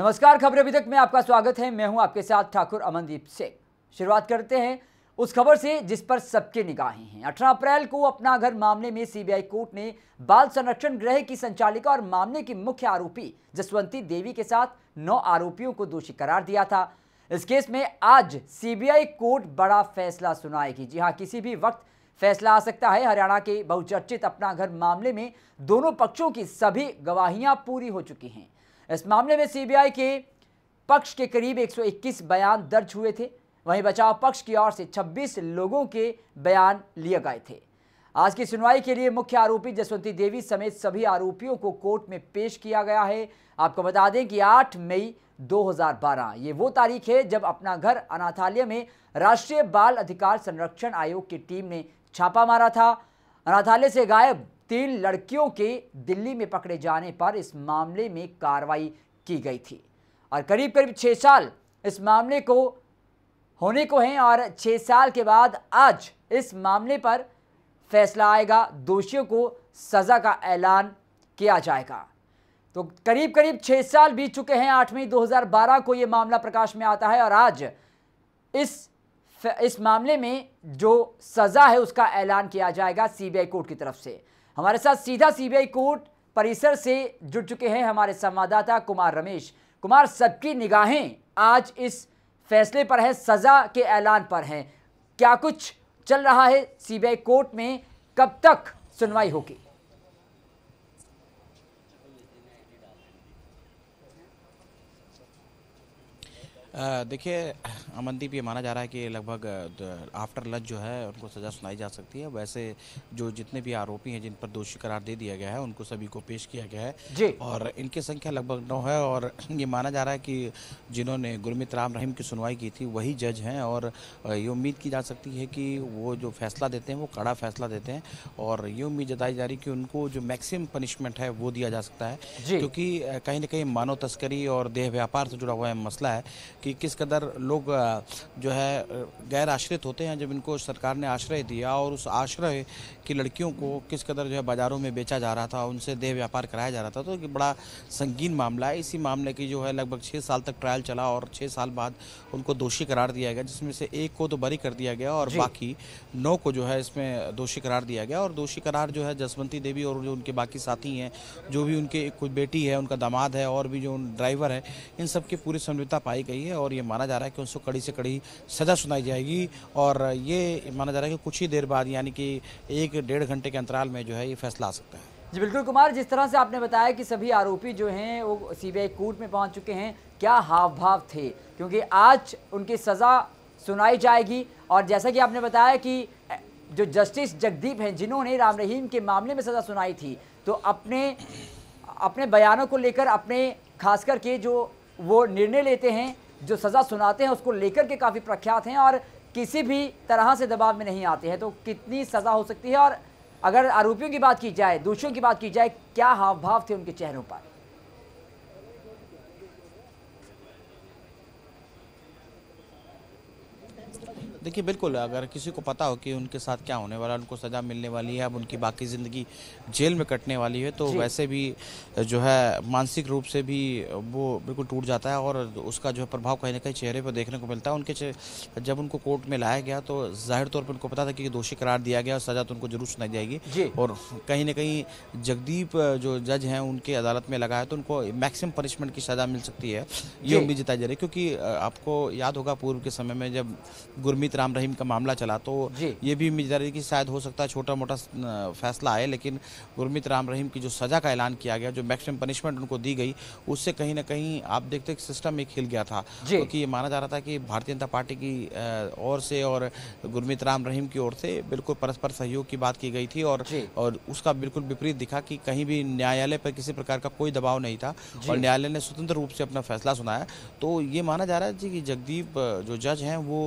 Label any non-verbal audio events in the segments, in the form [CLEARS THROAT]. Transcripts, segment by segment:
नमस्कार खबर अभी तक में आपका स्वागत है मैं हूं आपके साथ ठाकुर अमनदीप सिंह शुरुआत करते हैं उस खबर से जिस पर सबके निगाहें हैं 18 अप्रैल को अपना घर मामले में सीबीआई कोर्ट ने बाल संरक्षण गृह की संचालिका और मामले की मुख्य आरोपी जसवंती देवी के साथ नौ आरोपियों को दोषी करार दिया था इस केस में आज सीबीआई कोर्ट बड़ा फैसला सुनाएगी जी हाँ किसी भी वक्त फैसला आ सकता है हरियाणा के बहुचर्चित अपना घर मामले में दोनों पक्षों की सभी गवाहियां पूरी हो चुकी हैं इस मामले में सीबीआई के पक्ष के करीब 121 बयान दर्ज हुए थे वहीं बचाव पक्ष की ओर से 26 लोगों के बयान लिए गए थे आज की सुनवाई के लिए मुख्य आरोपी जसवंती देवी समेत सभी आरोपियों को कोर्ट में पेश किया गया है आपको बता दें कि 8 मई 2012 ये वो तारीख है जब अपना घर अनाथालय में राष्ट्रीय बाल अधिकार संरक्षण आयोग की टीम ने छापा मारा था अनाथालय से गायब तीन लड़कियों के दिल्ली में पकड़े जाने पर इस मामले में कार्रवाई की गई थी और करीब करीब छः साल इस मामले को होने को हैं और छः साल के बाद आज इस मामले पर फैसला आएगा दोषियों को सज़ा का ऐलान किया जाएगा तो करीब करीब छः साल बीत चुके हैं आठ मई 2012 को ये मामला प्रकाश में आता है और आज इस इस मामले में जो सज़ा है उसका ऐलान किया जाएगा सीबीआई कोर्ट की तरफ से हमारे साथ सीधा सीबीआई कोर्ट परिसर से जुड़ चुके हैं हमारे संवाददाता कुमार रमेश कुमार सबकी निगाहें आज इस फैसले पर है सज़ा के ऐलान पर हैं क्या कुछ चल रहा है सीबीआई कोर्ट में कब तक सुनवाई होगी देखिए अमनदीप ये माना जा रहा है कि लगभग आफ्टर लंच जो है उनको सज़ा सुनाई जा सकती है वैसे जो जितने भी आरोपी हैं जिन पर दोषी करार दे दिया गया है उनको सभी को पेश किया गया है जी और इनकी संख्या लगभग नौ है और ये माना जा रहा है कि जिन्होंने गुरमित राम रहीम की सुनवाई की थी वही जज हैं और ये उम्मीद की जा सकती है कि वो जो फैसला देते हैं वो कड़ा फैसला देते हैं और ये उम्मीद जताई जा रही कि उनको जो मैक्सिमम पनिशमेंट है वो दिया जा सकता है क्योंकि कहीं ना कहीं मानव तस्करी और देह व्यापार से जुड़ा हुआ मसला है कि किस कदर लोग जो है गैर आश्रित होते हैं जब इनको सरकार ने आश्रय दिया और उस आश्रय की लड़कियों को किस कदर जो है बाज़ारों में बेचा जा रहा था उनसे देह व्यापार कराया जा रहा था तो एक बड़ा संगीन मामला है इसी मामले की जो है लगभग छः साल तक ट्रायल चला और छः साल बाद उनको दोषी करार दिया गया जिसमें से एक को तो बरी कर दिया गया और बाकी नौ को जो है इसमें दोषी करार दिया गया और दोषी करार जो है जसवंती देवी और जो उनके बाकी साथी हैं जो भी उनके कुछ बेटी है उनका दामाद है और भी जो ड्राइवर है इन सब की पूरी संहिता पाई गई है है और ये माना जा रहा है कि उनको कड़ी से कड़ी सज़ा सुनाई जाएगी और ये माना जा रहा है कि कुछ ही देर बाद यानी कि एक डेढ़ घंटे के अंतराल में जो है ये फैसला आ सकता है जी बिल्कुल कुमार जिस तरह से आपने बताया कि सभी आरोपी जो हैं वो सीबीआई कोर्ट में पहुंच चुके हैं क्या हाव भाव थे क्योंकि आज उनकी सज़ा सुनाई जाएगी और जैसा कि आपने बताया कि जो जस्टिस जगदीप हैं जिन्होंने राम रहीम के मामले में सज़ा सुनाई थी तो अपने अपने बयानों को लेकर अपने खासकर के जो वो निर्णय लेते हैं जो सज़ा सुनाते हैं उसको लेकर के काफ़ी प्रख्यात हैं और किसी भी तरह से दबाव में नहीं आते हैं तो कितनी सज़ा हो सकती है और अगर आरोपियों की बात की जाए दोषियों की बात की जाए क्या हाव भाव थे उनके चेहरों पर देखिए बिल्कुल अगर किसी को पता हो कि उनके साथ क्या होने वाला उनको सज़ा मिलने वाली है अब उनकी बाकी ज़िंदगी जेल में कटने वाली है तो वैसे भी जो है मानसिक रूप से भी वो बिल्कुल टूट जाता है और उसका जो है प्रभाव कहीं ना कहीं चेहरे पर देखने को मिलता है उनके जब उनको कोर्ट में लाया गया तो जाहिर तौर पर उनको पता था कि दोषी करार दिया गया और सज़ा तो उनको जरूर सुनाई जाएगी और कहीं ना कहीं जगदीप जो जज हैं उनके अदालत में लगा है तो उनको मैक्सिमम पनिशमेंट की सज़ा मिल सकती है ये उम्मीद जताई जा रही है क्योंकि आपको याद होगा पूर्व के समय में जब गुरमीत राम रहीम का मामला चला तो ये भी उम्मीद जा रही कि शायद हो सकता है छोटा मोटा फैसला आए लेकिन गुरमित राम रहीम की जो सज़ा का ऐलान किया गया जो मैक्सिमम पनिशमेंट उनको दी गई उससे कहीं ना कहीं आप देखते सिस्टम एक हिल गया था क्योंकि तो ये माना जा रहा था कि भारतीय जनता पार्टी की ओर से और गुरमित राम रहीम की ओर से बिल्कुल परस्पर सहयोग की बात की गई थी और और उसका बिल्कुल विपरीत दिखा कि कहीं भी न्यायालय पर किसी प्रकार का कोई दबाव नहीं था और न्यायालय ने स्वतंत्र रूप से अपना फैसला सुनाया तो ये माना जा रहा है कि जगदीप जो जज हैं वो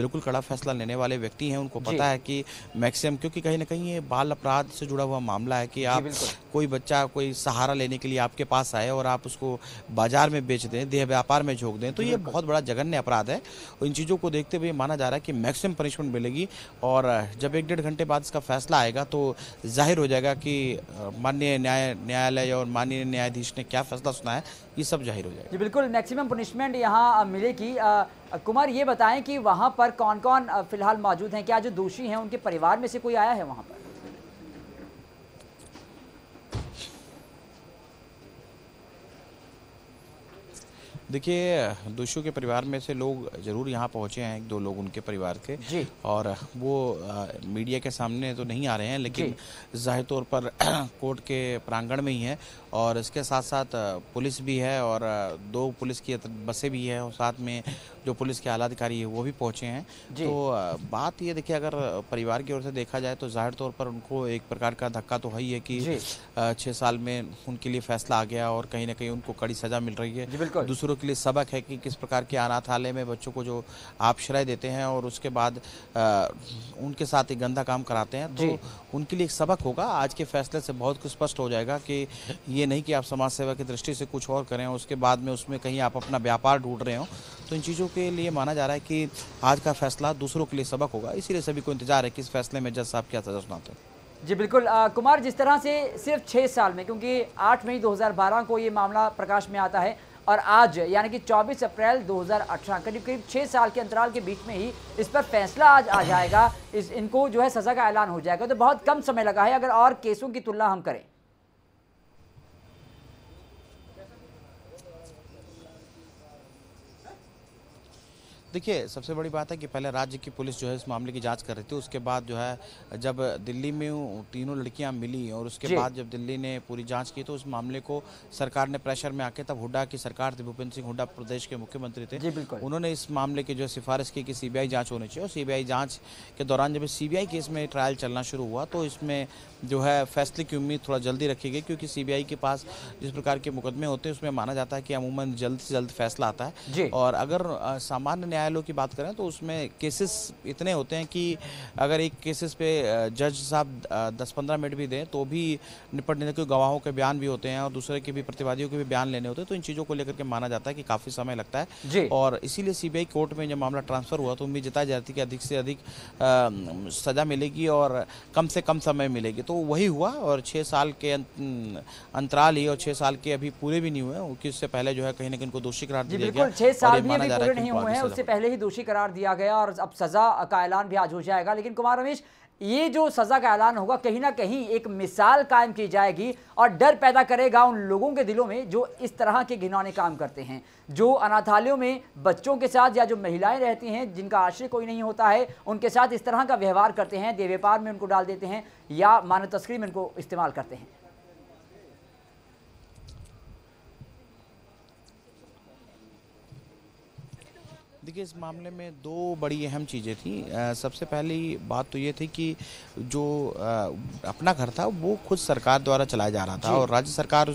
बिल्कुल कड़ा फैसला लेने वाले व्यक्ति हैं उनको पता है कि मैक्सिमम क्योंकि कहीं ना कहीं ये बाल अपराध से जुड़ा हुआ मामला है कि आप कोई बच्चा कोई सहारा लेने के लिए आपके पास आए और आप उसको बाजार में बेच दें देह व्यापार में झोंक दें तो ये बहुत बड़ा जघन्य अपराध है इन चीज़ों को देखते हुए माना जा रहा है कि मैक्सिमम पनिशमेंट मिलेगी और जब एक डेढ़ घंटे बाद इसका फैसला आएगा तो जाहिर हो जाएगा कि माननीय न्याय न्यायालय और माननीय न्यायाधीश ने क्या फैसला सुना है ये सब जाहिर हो जाएगा जी बिल्कुल मैक्सिमम पनिशमेंट यहाँ मिलेगी कुमार ये बताएं कि वहाँ पर कौन कौन फिलहाल मौजूद हैं क्या जो दोषी हैं उनके परिवार में से कोई आया है वहाँ पर देखिए दोषियों के परिवार में से लोग ज़रूर यहाँ पहुँचे हैं एक दो लोग उनके परिवार के जी। और वो आ, मीडिया के सामने तो नहीं आ रहे हैं लेकिन जाहिर तौर पर [CLEARS THROAT] कोर्ट के प्रांगण में ही हैं और इसके साथ साथ पुलिस भी है और दो पुलिस की बसें भी हैं और साथ में जो पुलिस के आला अधिकारी है वो भी पहुंचे हैं तो बात ये देखिए अगर परिवार की ओर से देखा जाए तो जाहिर तौर पर उनको एक प्रकार का धक्का तो है ही है कि छः साल में उनके लिए फैसला आ गया और कहीं ना कहीं उनको कड़ी सजा मिल रही है दूसरों के लिए सबक है कि किस प्रकार के अनाथालय में बच्चों को जो आपश्रय देते हैं और उसके बाद उनके साथ एक गंदा काम कराते हैं तो उनके लिए एक सबक होगा आज के फैसले से बहुत कुछ स्पष्ट हो जाएगा कि ये नहीं कि आप समाज सेवा की दृष्टि से कुछ और करें उसके बाद में उसमें कहीं आप अपना व्यापार ढूंढ रहे हो तो इन चीज़ों के लिए माना जा रहा है कि आज का फैसला दूसरों के लिए सबक होगा इसीलिए सभी को इंतजार है कि इस फैसले में जज साहब क्या सजा सुनाते हैं जी बिल्कुल आ, कुमार जिस तरह से सिर्फ छः साल में क्योंकि आठ मई 2012 को ये मामला प्रकाश में आता है और आज यानी कि 24 अप्रैल 2018 करीब करीब छः साल के अंतराल के बीच में ही इस पर फैसला आज आ जाएगा इस इनको जो है सज़ा का ऐलान हो जाएगा तो बहुत कम समय लगा है अगर और केसों की तुलना हम करें देखिए सबसे बड़ी बात है कि पहले राज्य की पुलिस जो है इस मामले की जांच कर रही थी उसके बाद जो है जब दिल्ली में तीनों लड़कियां मिली और उसके बाद जब दिल्ली ने पूरी जांच की तो उस मामले को सरकार ने प्रेशर में आके तब हुड्डा की सरकार थी भूपेंद्र सिंह हुड्डा प्रदेश के मुख्यमंत्री थे उन्होंने इस मामले की जो सिफारिश की कि सीबीआई जाँच होनी चाहिए और सीबीआई जांच के दौरान जब सीबीआई केस में ट्रायल चलना शुरू हुआ तो इसमें जो है फैसले की उम्मीद थोड़ा जल्दी रखी गई क्योंकि सीबीआई के पास जिस प्रकार के मुकदमे होते हैं उसमें माना जाता है कि अमूमन जल्द से जल्द फैसला आता है और अगर सामान्य न्याय न्यायालयों की बात करें तो उसमें केसेस इतने होते हैं कि अगर एक केसेस पे जज साहब दस पंद्रह मिनट भी दें तो भी निपटने के गवाहों के बयान भी होते हैं और दूसरे के भी प्रतिवादियों के भी बयान लेने होते हैं तो इन चीज़ों को लेकर के माना जाता है कि काफ़ी समय लगता है और इसीलिए सी कोर्ट में जब मामला ट्रांसफ़र हुआ तो उम्मीद जताई जाती है कि अधिक से अधिक सज़ा मिलेगी और कम से कम समय मिलेगी तो वही हुआ और छः साल के अं, अंतराल ही और छः साल के अभी पूरे भी नहीं हुए क्योंकि उससे पहले जो है कहीं ना कहीं उनको दोषी करार दिया गया छः साल भी पूरे नहीं हुए हैं उससे पहले पहले ही दोषी करार दिया गया और अब सज़ा का ऐलान भी आज हो जाएगा लेकिन कुमार रमेश ये जो सज़ा का ऐलान होगा कहीं ना कहीं एक मिसाल कायम की जाएगी और डर पैदा करेगा उन लोगों के दिलों में जो इस तरह के घिनौने काम करते हैं जो अनाथालयों में बच्चों के साथ या जो महिलाएं रहती हैं जिनका आश्रय कोई नहीं होता है उनके साथ इस तरह का व्यवहार करते हैं देव्यापार में उनको डाल देते हैं या मानव तस्करी में उनको इस्तेमाल करते हैं देखिए इस मामले में दो बड़ी अहम चीज़ें थी आ, सबसे पहली बात तो ये थी कि जो आ, अपना घर था वो खुद सरकार द्वारा चलाया जा रहा था और राज्य सरकार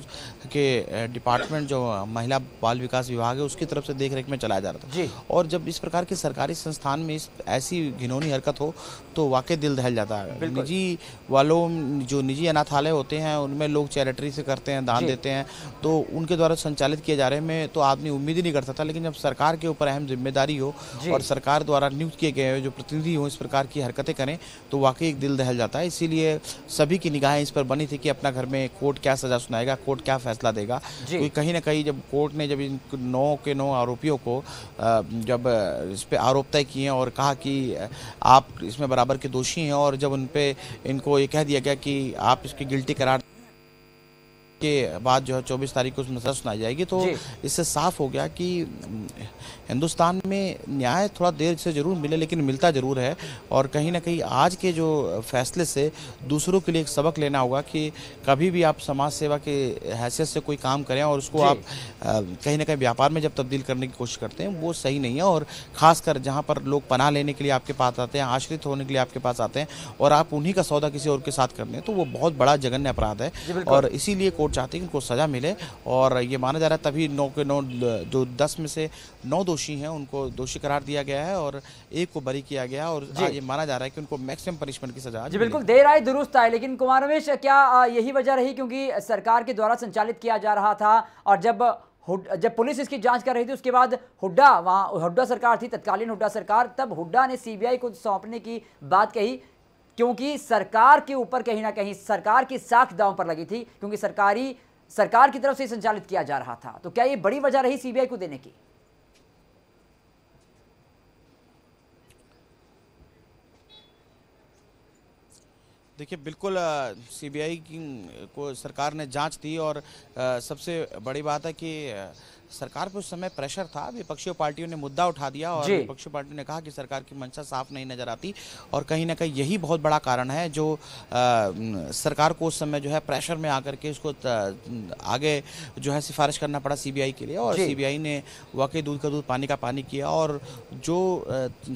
के डिपार्टमेंट जो महिला बाल विकास विभाग है उसकी तरफ से देख रेख में चलाया जा रहा था और जब इस प्रकार के सरकारी संस्थान में इस ऐसी घिनौनी हरकत हो तो वाकई दिल दहल जाता है निजी वालों जो निजी अनाथालय होते हैं उनमें लोग चैरिटरी से करते हैं दान देते हैं तो उनके द्वारा संचालित किए जा रहे में तो आदमी उम्मीद ही नहीं करता था लेकिन जब सरकार के ऊपर अहम जिम्मेदार जिम्मेदारी हो और सरकार द्वारा नियुक्त किए गए जो प्रतिनिधि हों इस प्रकार की हरकतें करें तो वाकई एक दिल दहल जाता है इसीलिए सभी की निगाहें इस पर बनी थी कि अपना घर में कोर्ट क्या सजा सुनाएगा कोर्ट क्या फैसला देगा क्योंकि कहीं ना कहीं जब कोर्ट ने जब इन नौ के नौ आरोपियों को जब इस पर आरोप तय किए और कहा कि आप इसमें बराबर के दोषी हैं और जब उन पर इनको ये कह दिया गया कि आप इसकी गिल्टी करार के बाद जो है चौबीस तारीख को उसमें सुनाई जाएगी तो इससे साफ हो गया कि हम्म, हिंदुस्तान में न्याय थोड़ा देर से जरूर मिले लेकिन मिलता जरूर है और कहीं ना कहीं आज के जो फैसले से दूसरों के लिए एक सबक लेना होगा कि कभी भी आप समाज सेवा के हैसियत से कोई काम करें और उसको आप कहीं ना कहीं व्यापार में जब तब्दील करने की कोशिश करते हैं वो सही नहीं है और खासकर जहाँ पर लोग पनाह लेने के लिए आपके पास आते हैं आश्रित होने के लिए आपके पास आते हैं और आप उन्हीं का सौदा किसी और के साथ कर हैं तो वो बहुत बड़ा जघन्य अपराध है और इसीलिए कोर्ट लोग चाहते हैं कि उनको सज़ा मिले और ये माना जा रहा है तभी नौ के नौ जो दस में से नौ दोषी हैं उनको दोषी करार दिया गया है और एक को बरी किया गया और ये माना जा रहा है कि उनको मैक्सिमम पनिशमेंट की सजा जी बिल्कुल देर आए दुरुस्त आए लेकिन कुमार रमेश क्या यही वजह रही क्योंकि सरकार के द्वारा संचालित किया जा रहा था और जब जब पुलिस इसकी जांच कर रही थी उसके बाद हुड्डा वहाँ हुड्डा सरकार थी तत्कालीन हुड्डा सरकार तब हुड्डा ने सीबीआई को सौंपने की बात कही क्योंकि सरकार के ऊपर कहीं ना कहीं सरकार की साख दांव पर लगी थी क्योंकि सरकारी सरकार की तरफ से संचालित किया जा रहा था तो क्या ये बड़ी वजह रही सीबीआई को देने की देखिए बिल्कुल सीबीआई को सरकार ने जांच दी और आ, सबसे बड़ी बात है कि आ, सरकार पर उस समय प्रेशर था विपक्षी पार्टियों ने मुद्दा उठा दिया और विपक्षी पार्टियों ने कहा कि सरकार की मंशा साफ नहीं नजर आती और कहीं ना कहीं यही बहुत बड़ा कारण है जो आ, सरकार को उस समय जो है प्रेशर में आकर के उसको आगे जो है सिफारिश करना पड़ा सीबीआई के लिए और सीबीआई ने वाकई दूध का दूध पानी का पानी किया और जो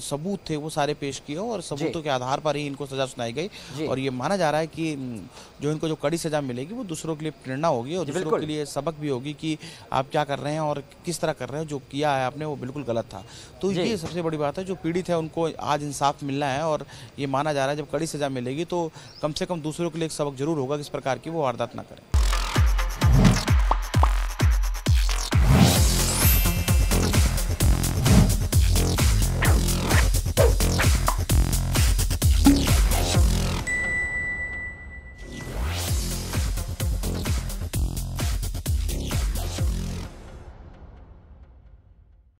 सबूत थे वो सारे पेश किए और सबूतों के आधार पर ही इनको सजा सुनाई गई और ये माना जा रहा है कि जो इनको जो कड़ी सजा मिलेगी वो दूसरों के लिए प्रेरणा होगी और दूसरों के लिए सबक भी होगी कि आप क्या कर रहे हैं और किस तरह कर रहे हैं जो किया है आपने वो बिल्कुल गलत था तो ये सबसे बड़ी बात है जो पीड़ित है उनको आज इंसाफ मिलना है और ये माना जा रहा है जब कड़ी सजा मिलेगी तो कम से कम दूसरों के लिए एक सबक जरूर होगा किस प्रकार की वो वारदात ना करें